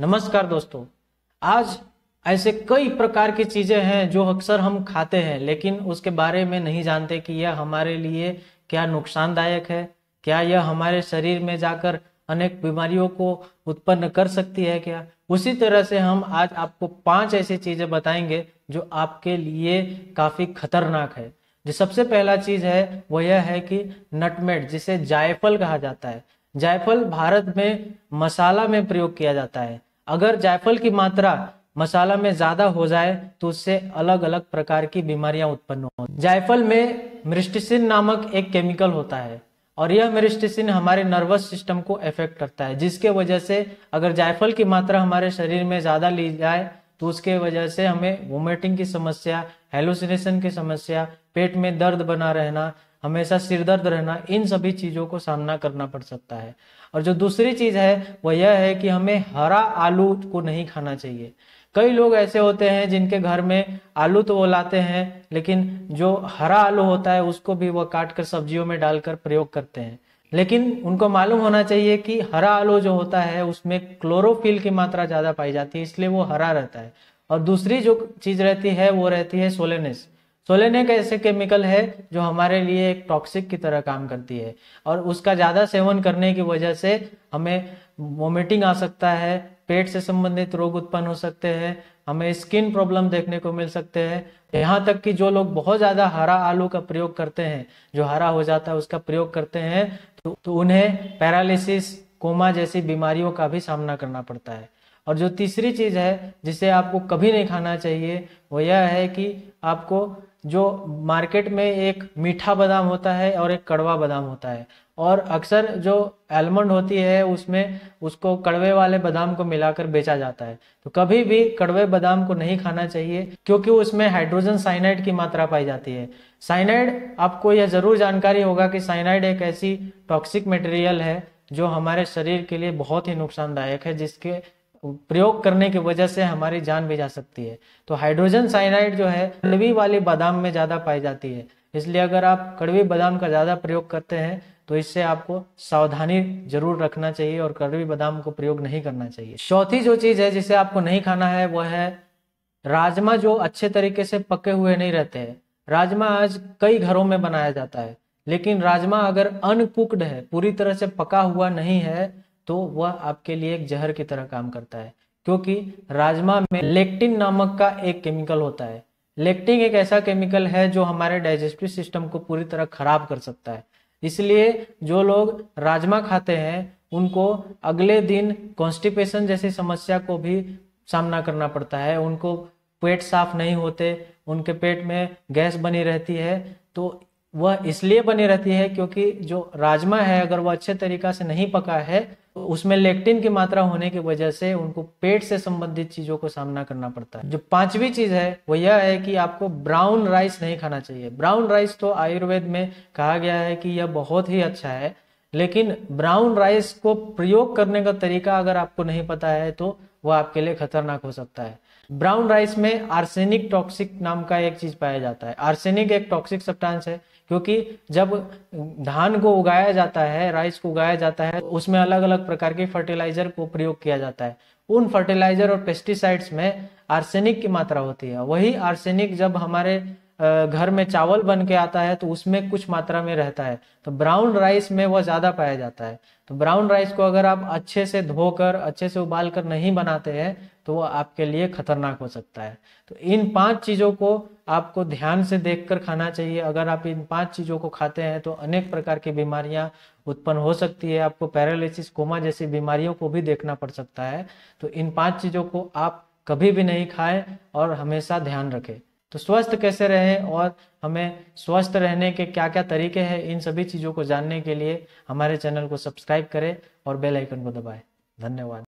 नमस्कार दोस्तों आज ऐसे कई प्रकार की चीज़ें हैं जो अक्सर हम खाते हैं लेकिन उसके बारे में नहीं जानते कि यह हमारे लिए क्या नुकसानदायक है क्या यह हमारे शरीर में जाकर अनेक बीमारियों को उत्पन्न कर सकती है क्या उसी तरह से हम आज आपको पांच ऐसी चीज़ें बताएंगे जो आपके लिए काफ़ी खतरनाक है जो सबसे पहला चीज़ है वह यह है कि नटमेट जिसे जायफल कहा जाता है जायफल भारत में मसाला में प्रयोग किया जाता है अगर जायफल की मात्रा मसाला में ज्यादा हो जाए तो उससे अलग अलग प्रकार की बीमारियां उत्पन्न हो जायफल में मृष्टिसिन नामक एक केमिकल होता है और यह मृष्टिसिन हमारे नर्वस सिस्टम को इफेक्ट करता है जिसके वजह से अगर जायफल की मात्रा हमारे शरीर में ज्यादा ली जाए तो उसके वजह से हमें वोमिटिंग की समस्या हेलोसिनेशन की समस्या पेट में दर्द बना रहना हमेशा सिरदर्द रहना इन सभी चीज़ों को सामना करना पड़ सकता है और जो दूसरी चीज़ है वह यह है कि हमें हरा आलू को नहीं खाना चाहिए कई लोग ऐसे होते हैं जिनके घर में आलू तो वो लाते हैं लेकिन जो हरा आलू होता है उसको भी वो काट कर सब्जियों में डालकर प्रयोग करते हैं लेकिन उनको मालूम होना चाहिए कि हरा आलू जो होता है उसमें क्लोरोफिल की मात्रा ज़्यादा पाई जाती है इसलिए वो हरा रहता है और दूसरी जो चीज़ रहती है वो रहती है सोलेनेस सोलेन एक ऐसे केमिकल है जो हमारे लिए एक टॉक्सिक की तरह काम करती है और उसका ज़्यादा सेवन करने की वजह से हमें वोमिटिंग आ सकता है पेट से संबंधित रोग उत्पन्न हो सकते हैं हमें स्किन प्रॉब्लम देखने को मिल सकते हैं यहाँ तक कि जो लोग बहुत ज़्यादा हरा आलू का प्रयोग करते हैं जो हरा हो जाता है उसका प्रयोग करते हैं तो, तो उन्हें पैरालिसिस कोमा जैसी बीमारियों का भी सामना करना पड़ता है और जो तीसरी चीज़ है जिसे आपको कभी नहीं खाना चाहिए वो यह है कि आपको जो मार्केट में एक मीठा बादाम होता है और एक कड़वा बादाम होता है और अक्सर जो एलमंड होती है उसमें उसको कड़वे वाले बादाम को मिलाकर बेचा जाता है तो कभी भी कड़वे बादाम को नहीं खाना चाहिए क्योंकि उसमें हाइड्रोजन साइनाइड की मात्रा पाई जाती है साइनाइड आपको यह ज़रूर जानकारी होगा कि साइनाइड एक ऐसी टॉक्सिक मटेरियल है जो हमारे शरीर के लिए बहुत ही नुकसानदायक है जिसके प्रयोग करने की वजह से हमारी जान भी जा सकती है तो हाइड्रोजन साइनाइड जो है कड़वी वाले बादाम में ज़्यादा पाई जाती है इसलिए अगर आप कड़वी बादाम का ज़्यादा प्रयोग करते हैं तो इससे आपको सावधानी जरूर रखना चाहिए और कड़वी बादाम को प्रयोग नहीं करना चाहिए चौथी जो चीज़ है जिसे आपको नहीं खाना है वह है राजमा जो अच्छे तरीके से पके हुए नहीं रहते हैं राजमा आज कई घरों में बनाया जाता है लेकिन राजमा अगर अनकुकड है पूरी तरह से पका हुआ नहीं है तो वह आपके लिए एक जहर की तरह काम करता है क्योंकि राजमा में लेक्टिन नामक का एक केमिकल होता है लेक्टिन एक ऐसा केमिकल है जो हमारे डाइजेस्टिव सिस्टम को पूरी तरह खराब कर सकता है इसलिए जो लोग राजमा खाते हैं उनको अगले दिन कॉन्स्टिपेशन जैसी समस्या को भी सामना करना पड़ता है उनको पेट साफ नहीं होते उनके पेट में गैस बनी रहती है तो वह इसलिए बनी रहती है क्योंकि जो राजमा है अगर वह अच्छे तरीका से नहीं पका है तो उसमें लेक्टिन की मात्रा होने की वजह से उनको पेट से संबंधित चीज़ों को सामना करना पड़ता है जो पांचवी चीज़ है वह यह है कि आपको ब्राउन राइस नहीं खाना चाहिए ब्राउन राइस तो आयुर्वेद में कहा गया है कि यह बहुत ही अच्छा है लेकिन ब्राउन राइस को प्रयोग करने का तरीका अगर आपको नहीं पता है तो वो आपके लिए खतरनाक हो सकता है ब्राउन राइस में आर्सेनिक टॉक्सिक नाम का एक चीज पाया जाता है आर्सेनिक एक टॉक्सिक सब्सटेंस है क्योंकि जब धान को उगाया जाता है राइस को उगाया जाता है उसमें अलग अलग प्रकार के फर्टिलाइजर को प्रयोग किया जाता है उन फर्टिलाइजर और पेस्टिसाइड्स में आर्सेनिक की मात्रा होती है वही आर्सेनिक जब हमारे घर में चावल बन के आता है तो उसमें कुछ मात्रा में रहता है तो ब्राउन राइस में वह ज़्यादा पाया जाता है तो ब्राउन राइस को अगर आप अच्छे से धोकर अच्छे से उबाल कर नहीं बनाते हैं तो वह आपके लिए खतरनाक हो सकता है तो इन पांच चीज़ों को आपको ध्यान से देखकर खाना चाहिए अगर आप इन पांच चीज़ों को खाते हैं तो अनेक प्रकार की बीमारियां उत्पन्न हो सकती है आपको पैरालिसिस कोमा जैसी बीमारियों को भी देखना पड़ सकता है तो इन पाँच चीज़ों को आप कभी भी नहीं खाएं और हमेशा ध्यान रखें तो स्वस्थ कैसे रहे और हमें स्वस्थ रहने के क्या क्या तरीके हैं इन सभी चीज़ों को जानने के लिए हमारे चैनल को सब्सक्राइब करें और बेल आइकन को दबाएं धन्यवाद